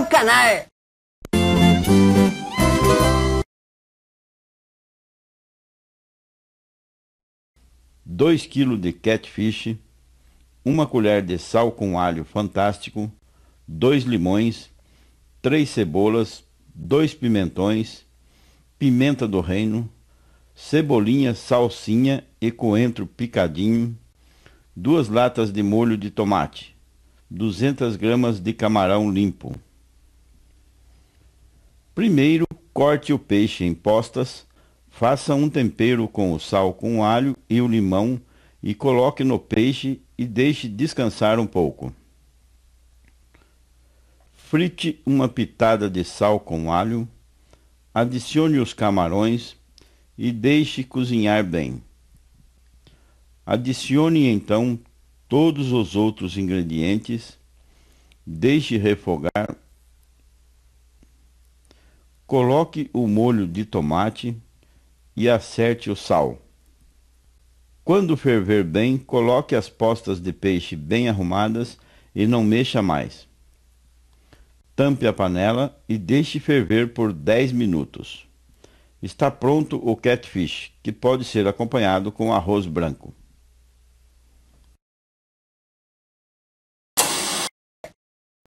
um canalha. Dois quilos de catfish, uma colher de sal com alho fantástico, dois limões, três cebolas, dois pimentões, pimenta do reino, cebolinha, salsinha e coentro picadinho, duas latas de molho de tomate, 200 gramas de camarão limpo. Primeiro, corte o peixe em postas, faça um tempero com o sal, com o alho e o limão e coloque no peixe e deixe descansar um pouco. Frite uma pitada de sal com alho, adicione os camarões e deixe cozinhar bem. Adicione então todos os outros ingredientes, deixe refogar Coloque o molho de tomate e acerte o sal. Quando ferver bem, coloque as postas de peixe bem arrumadas e não mexa mais. Tampe a panela e deixe ferver por 10 minutos. Está pronto o catfish, que pode ser acompanhado com arroz branco.